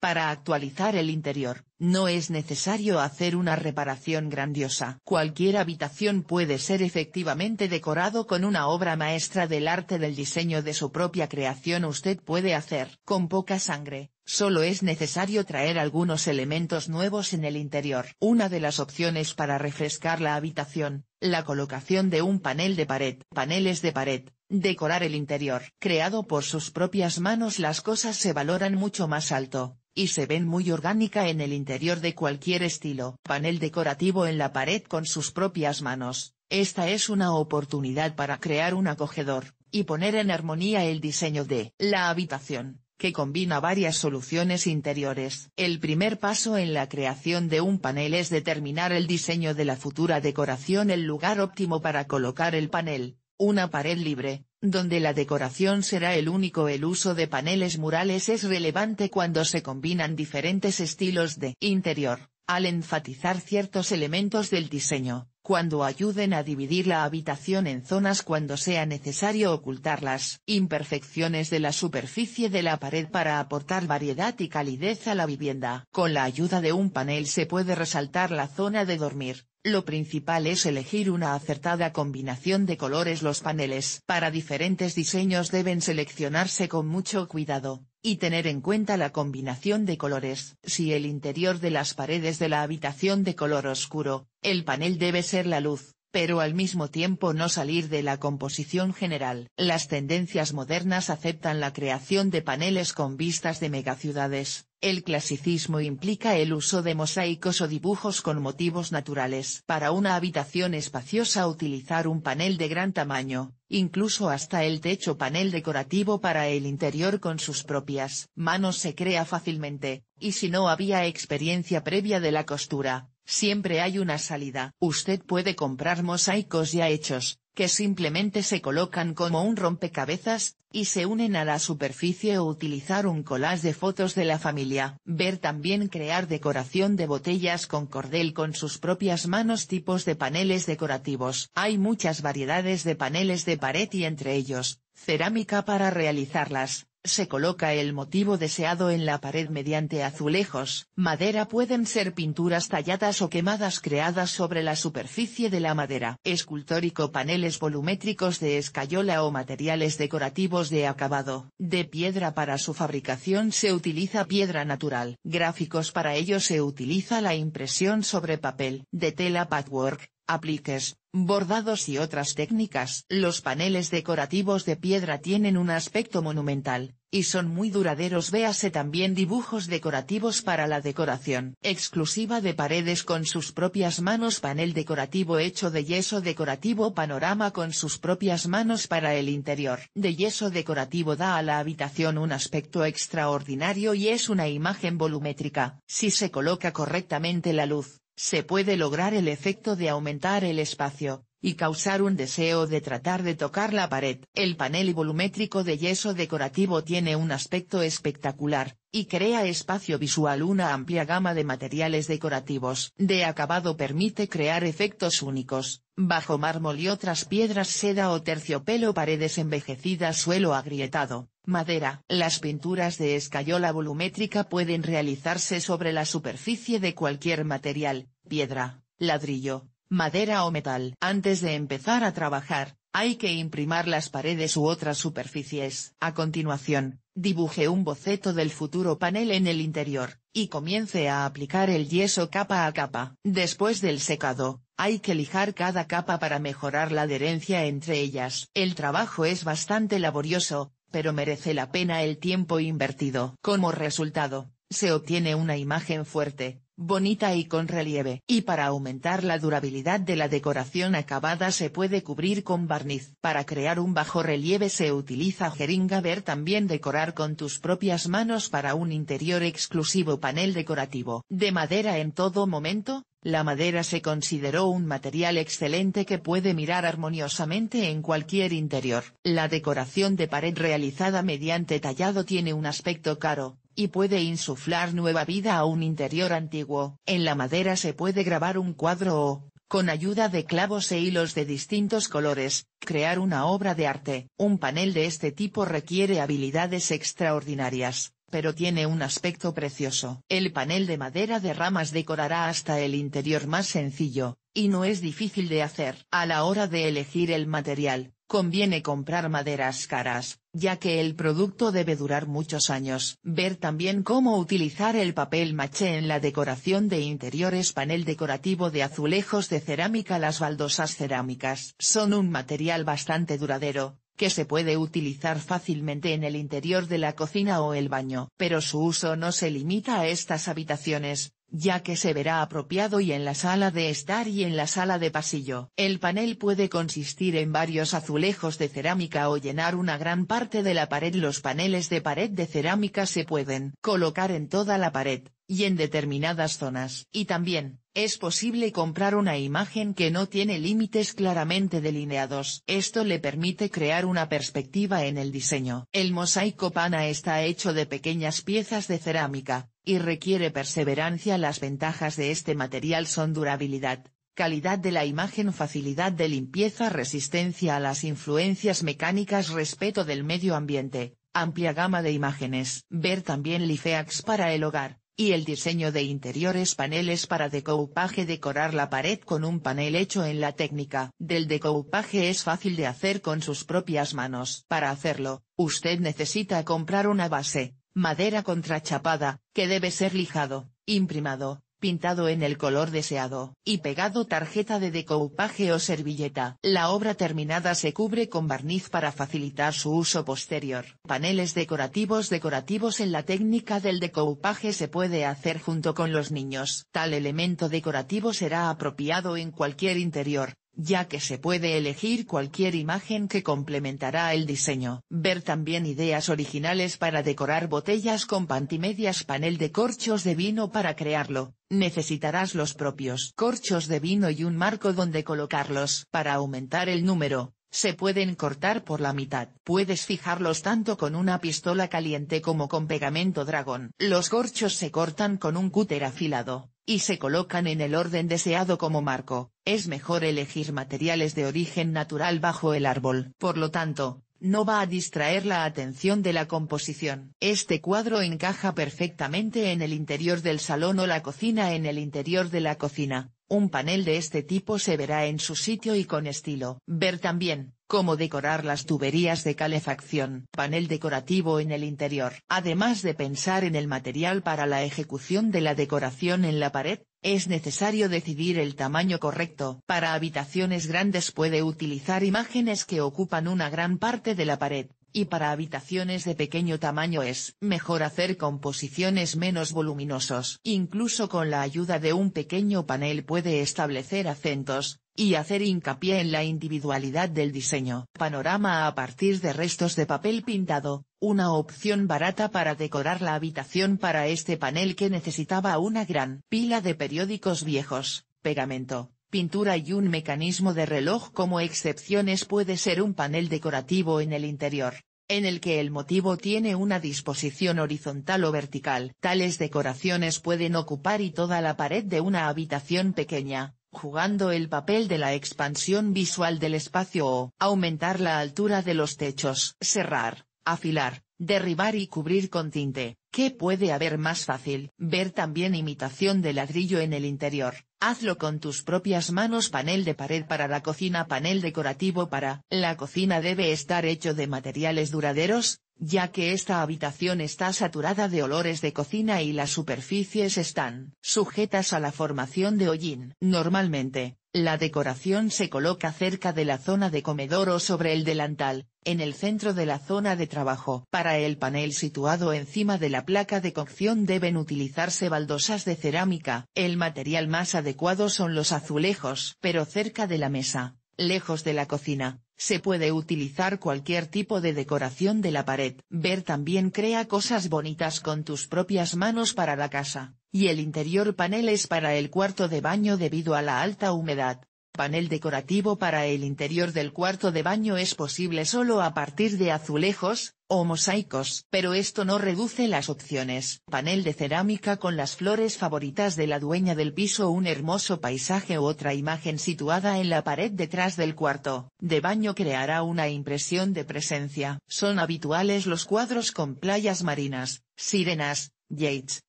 Para actualizar el interior, no es necesario hacer una reparación grandiosa. Cualquier habitación puede ser efectivamente decorado con una obra maestra del arte del diseño de su propia creación. Usted puede hacer con poca sangre, solo es necesario traer algunos elementos nuevos en el interior. Una de las opciones para refrescar la habitación, la colocación de un panel de pared. Paneles de pared, decorar el interior. Creado por sus propias manos las cosas se valoran mucho más alto y se ven muy orgánica en el interior de cualquier estilo. Panel decorativo en la pared con sus propias manos, esta es una oportunidad para crear un acogedor, y poner en armonía el diseño de la habitación que combina varias soluciones interiores. El primer paso en la creación de un panel es determinar el diseño de la futura decoración. El lugar óptimo para colocar el panel, una pared libre, donde la decoración será el único. El uso de paneles murales es relevante cuando se combinan diferentes estilos de interior, al enfatizar ciertos elementos del diseño, cuando ayuden a dividir la habitación en zonas cuando sea necesario ocultar las imperfecciones de la superficie de la pared para aportar variedad y calidez a la vivienda. Con la ayuda de un panel se puede resaltar la zona de dormir, lo principal es elegir una acertada combinación de colores. Los paneles para diferentes diseños deben seleccionarse con mucho cuidado, y tener en cuenta la combinación de colores. Si el interior de las paredes de la habitación de color oscuro, el panel debe ser la luz, pero al mismo tiempo no salir de la composición general. Las tendencias modernas aceptan la creación de paneles con vistas de megaciudades, el clasicismo implica el uso de mosaicos o dibujos con motivos naturales. Para una habitación espaciosa utilizar un panel de gran tamaño, incluso hasta el techo panel decorativo para el interior con sus propias manos se crea fácilmente, y si no había experiencia previa de la costura, Siempre hay una salida. Usted puede comprar mosaicos ya hechos, que simplemente se colocan como un rompecabezas, y se unen a la superficie o utilizar un collage de fotos de la familia. Ver también crear decoración de botellas con cordel con sus propias manos tipos de paneles decorativos. Hay muchas variedades de paneles de pared y entre ellos, cerámica para realizarlas, se coloca el motivo deseado en la pared mediante azulejos. Madera pueden ser pinturas talladas o quemadas creadas sobre la superficie de la madera. Escultórico paneles volumétricos de escayola o materiales decorativos de acabado. De piedra para su fabricación se utiliza piedra natural. Gráficos para ello se utiliza la impresión sobre papel. De tela patchwork, apliques, bordados y otras técnicas. Los paneles decorativos de piedra tienen un aspecto monumental, y son muy duraderos véase también dibujos decorativos para la decoración exclusiva de paredes con sus propias manos panel decorativo hecho de yeso decorativo panorama con sus propias manos para el interior de yeso decorativo da a la habitación un aspecto extraordinario y es una imagen volumétrica si se coloca correctamente la luz se puede lograr el efecto de aumentar el espacio, y causar un deseo de tratar de tocar la pared. El panel volumétrico de yeso decorativo tiene un aspecto espectacular, y crea espacio visual una amplia gama de materiales decorativos. De acabado permite crear efectos únicos, bajo mármol y otras piedras seda o terciopelo paredes envejecidas suelo agrietado, madera. Las pinturas de escayola volumétrica pueden realizarse sobre la superficie de cualquier material, piedra, ladrillo, madera o metal. Antes de empezar a trabajar, hay que imprimar las paredes u otras superficies. A continuación, dibuje un boceto del futuro panel en el interior, y comience a aplicar el yeso capa a capa. Después del secado, hay que lijar cada capa para mejorar la adherencia entre ellas. El trabajo es bastante laborioso, pero merece la pena el tiempo invertido. Como resultado, se obtiene una imagen fuerte, bonita y con relieve. Y para aumentar la durabilidad de la decoración acabada se puede cubrir con barniz. Para crear un bajo relieve se utiliza jeringa ver también decorar con tus propias manos para un interior exclusivo panel decorativo. De madera en todo momento, la madera se consideró un material excelente que puede mirar armoniosamente en cualquier interior. La decoración de pared realizada mediante tallado tiene un aspecto caro, y puede insuflar nueva vida a un interior antiguo. En la madera se puede grabar un cuadro o, con ayuda de clavos e hilos de distintos colores, crear una obra de arte. Un panel de este tipo requiere habilidades extraordinarias, pero tiene un aspecto precioso. El panel de madera de ramas decorará hasta el interior más sencillo, y no es difícil de hacer. A la hora de elegir el material, Conviene comprar maderas caras, ya que el producto debe durar muchos años. Ver también cómo utilizar el papel maché en la decoración de interiores panel decorativo de azulejos de cerámica Las baldosas cerámicas son un material bastante duradero, que se puede utilizar fácilmente en el interior de la cocina o el baño. Pero su uso no se limita a estas habitaciones, ya que se verá apropiado y en la sala de estar y en la sala de pasillo. El panel puede consistir en varios azulejos de cerámica o llenar una gran parte de la pared. Los paneles de pared de cerámica se pueden colocar en toda la pared, y en determinadas zonas. Y también, es posible comprar una imagen que no tiene límites claramente delineados. Esto le permite crear una perspectiva en el diseño. El mosaico pana está hecho de pequeñas piezas de cerámica, y requiere perseverancia. Las ventajas de este material son durabilidad, calidad de la imagen facilidad de limpieza resistencia a las influencias mecánicas respeto del medio ambiente, amplia gama de imágenes. Ver también Lifeax para el hogar y el diseño de interiores paneles para decoupage decorar la pared con un panel hecho en la técnica del decoupage es fácil de hacer con sus propias manos. Para hacerlo, usted necesita comprar una base, madera contrachapada, que debe ser lijado, imprimado, pintado en el color deseado, y pegado tarjeta de decoupage o servilleta. La obra terminada se cubre con barniz para facilitar su uso posterior. Paneles decorativos decorativos en la técnica del decoupage se puede hacer junto con los niños. Tal elemento decorativo será apropiado en cualquier interior, ya que se puede elegir cualquier imagen que complementará el diseño. Ver también ideas originales para decorar botellas con pantimedias panel de corchos de vino para crearlo, necesitarás los propios corchos de vino y un marco donde colocarlos. Para aumentar el número, se pueden cortar por la mitad. Puedes fijarlos tanto con una pistola caliente como con pegamento dragón. Los corchos se cortan con un cúter afilado y se colocan en el orden deseado como marco, es mejor elegir materiales de origen natural bajo el árbol. Por lo tanto, no va a distraer la atención de la composición. Este cuadro encaja perfectamente en el interior del salón o la cocina en el interior de la cocina. Un panel de este tipo se verá en su sitio y con estilo. Ver también, cómo decorar las tuberías de calefacción, panel decorativo en el interior. Además de pensar en el material para la ejecución de la decoración en la pared, es necesario decidir el tamaño correcto. Para habitaciones grandes puede utilizar imágenes que ocupan una gran parte de la pared, y para habitaciones de pequeño tamaño es mejor hacer composiciones menos voluminosos. Incluso con la ayuda de un pequeño panel puede establecer acentos, y hacer hincapié en la individualidad del diseño. Panorama a partir de restos de papel pintado, una opción barata para decorar la habitación para este panel que necesitaba una gran pila de periódicos viejos, pegamento, pintura y un mecanismo de reloj como excepciones puede ser un panel decorativo en el interior en el que el motivo tiene una disposición horizontal o vertical. Tales decoraciones pueden ocupar y toda la pared de una habitación pequeña, jugando el papel de la expansión visual del espacio o aumentar la altura de los techos. Cerrar, afilar, derribar y cubrir con tinte. ¿Qué puede haber más fácil? Ver también imitación de ladrillo en el interior. Hazlo con tus propias manos panel de pared para la cocina panel decorativo para la cocina debe estar hecho de materiales duraderos, ya que esta habitación está saturada de olores de cocina y las superficies están sujetas a la formación de hollín. Normalmente, la decoración se coloca cerca de la zona de comedor o sobre el delantal, en el centro de la zona de trabajo. Para el panel situado encima de la placa de cocción deben utilizarse baldosas de cerámica. El material más adecuado son los azulejos, pero cerca de la mesa, lejos de la cocina, se puede utilizar cualquier tipo de decoración de la pared. Ver también crea cosas bonitas con tus propias manos para la casa y el interior panel es para el cuarto de baño debido a la alta humedad. Panel decorativo para el interior del cuarto de baño es posible solo a partir de azulejos, o mosaicos, pero esto no reduce las opciones. Panel de cerámica con las flores favoritas de la dueña del piso un hermoso paisaje u otra imagen situada en la pared detrás del cuarto de baño creará una impresión de presencia. Son habituales los cuadros con playas marinas, sirenas, Yates,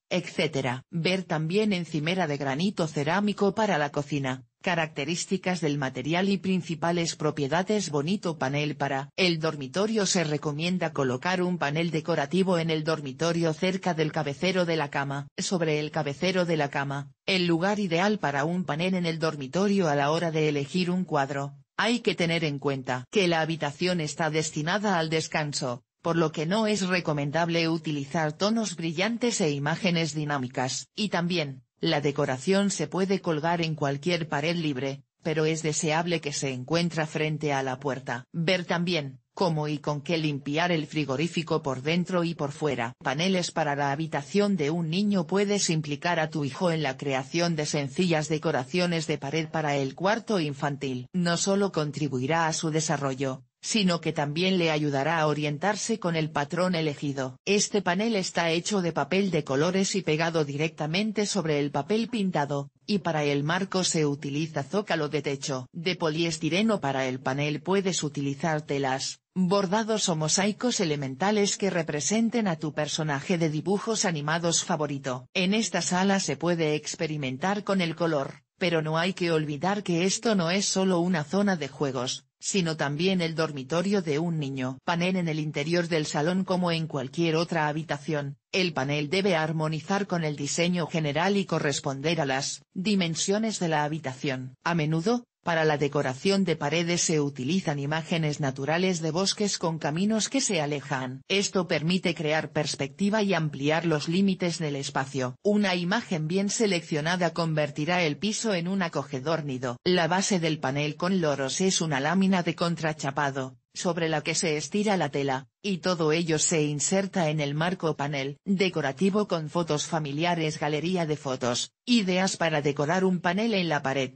etc. Ver también encimera de granito cerámico para la cocina. Características del material y principales propiedades Bonito panel para el dormitorio Se recomienda colocar un panel decorativo en el dormitorio cerca del cabecero de la cama. Sobre el cabecero de la cama, el lugar ideal para un panel en el dormitorio a la hora de elegir un cuadro, hay que tener en cuenta que la habitación está destinada al descanso, por lo que no es recomendable utilizar tonos brillantes e imágenes dinámicas. Y también, la decoración se puede colgar en cualquier pared libre, pero es deseable que se encuentra frente a la puerta. Ver también, cómo y con qué limpiar el frigorífico por dentro y por fuera. Paneles para la habitación de un niño puedes implicar a tu hijo en la creación de sencillas decoraciones de pared para el cuarto infantil. No solo contribuirá a su desarrollo, sino que también le ayudará a orientarse con el patrón elegido. Este panel está hecho de papel de colores y pegado directamente sobre el papel pintado, y para el marco se utiliza zócalo de techo. De poliestireno para el panel puedes utilizar telas, bordados o mosaicos elementales que representen a tu personaje de dibujos animados favorito. En esta sala se puede experimentar con el color, pero no hay que olvidar que esto no es solo una zona de juegos, sino también el dormitorio de un niño. Panel en el interior del salón como en cualquier otra habitación, el panel debe armonizar con el diseño general y corresponder a las dimensiones de la habitación. A menudo, para la decoración de paredes se utilizan imágenes naturales de bosques con caminos que se alejan. Esto permite crear perspectiva y ampliar los límites del espacio. Una imagen bien seleccionada convertirá el piso en un acogedor nido. La base del panel con loros es una lámina de contrachapado, sobre la que se estira la tela, y todo ello se inserta en el marco panel decorativo con fotos familiares Galería de fotos, ideas para decorar un panel en la pared.